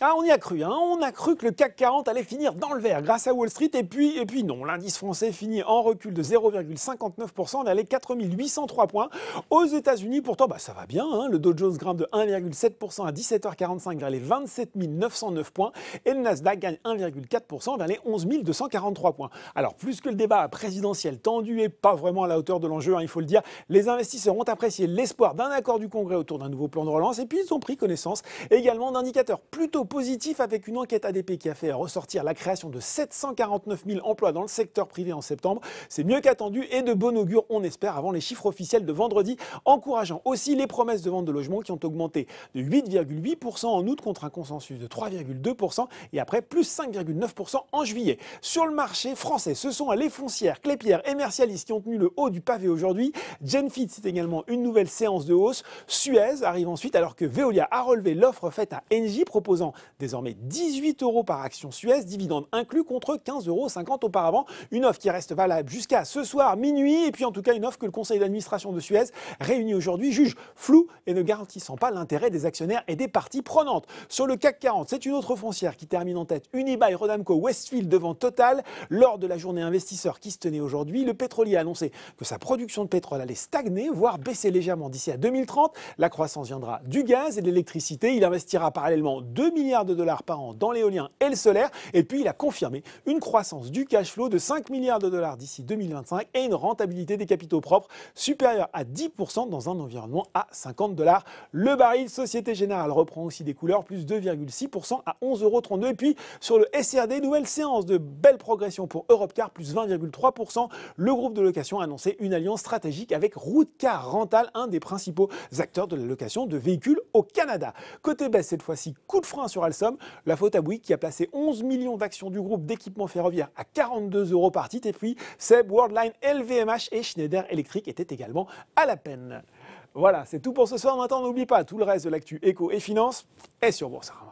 Ah, on y a cru, hein. on a cru que le CAC 40 allait finir dans le vert grâce à Wall Street, et puis, et puis non, l'indice français finit en recul de 0,59%, vers les 4803 points aux États-Unis, pourtant bah, ça va bien, hein. le Dow Jones grimpe de 1,7% à 17h45 vers les 27 909 points, et le Nasdaq gagne 1,4% vers les 11 243 points. Alors plus que le débat présidentiel tendu et pas vraiment à la hauteur de l'enjeu, hein, il faut le dire, les investisseurs ont apprécié l'espoir d'un accord du Congrès autour d'un nouveau plan de relance, et puis ils ont pris connaissance également d'indicateurs plutôt positif avec une enquête ADP qui a fait ressortir la création de 749 000 emplois dans le secteur privé en septembre. C'est mieux qu'attendu et de bon augure, on espère, avant les chiffres officiels de vendredi, encourageant aussi les promesses de vente de logements qui ont augmenté de 8,8% en août contre un consensus de 3,2% et après plus 5,9% en juillet. Sur le marché français, ce sont les foncières, Clépierre et Mercialis qui ont tenu le haut du pavé aujourd'hui. Genfit, c'est également une nouvelle séance de hausse. Suez arrive ensuite alors que Veolia a relevé l'offre faite à Engie proposant désormais 18 euros par action Suez, dividende inclus contre 15,50 euros auparavant. Une offre qui reste valable jusqu'à ce soir minuit, et puis en tout cas une offre que le conseil d'administration de Suez, réunit aujourd'hui, juge floue et ne garantissant pas l'intérêt des actionnaires et des parties prenantes. Sur le CAC 40, c'est une autre foncière qui termine en tête Unibail, Rodamco, Westfield devant Total. Lors de la journée investisseur qui se tenait aujourd'hui, le pétrolier a annoncé que sa production de pétrole allait stagner, voire baisser légèrement d'ici à 2030. La croissance viendra du gaz et de l'électricité. Il investira parallèlement 2 de dollars par an dans l'éolien et le solaire. Et puis, il a confirmé une croissance du cash flow de 5 milliards de dollars d'ici 2025 et une rentabilité des capitaux propres supérieure à 10% dans un environnement à 50 dollars le baril. Société Générale reprend aussi des couleurs, plus 2,6% à 11,32 euros. Et puis, sur le SRD, nouvelle séance de belle progression pour Europcar, plus 20,3%. Le groupe de location a annoncé une alliance stratégique avec Routecar Rental, un des principaux acteurs de la location de véhicules au Canada. Côté baisse, cette fois-ci, coup de frein sur la faute à Bouygues qui a placé 11 millions d'actions du groupe d'équipement ferroviaire à 42 euros par titre. Et puis Seb, Worldline, LVMH et Schneider Electric étaient également à la peine. Voilà, c'est tout pour ce soir. Maintenant, n'oublie pas, tout le reste de l'actu éco et finance est sur Boursorama.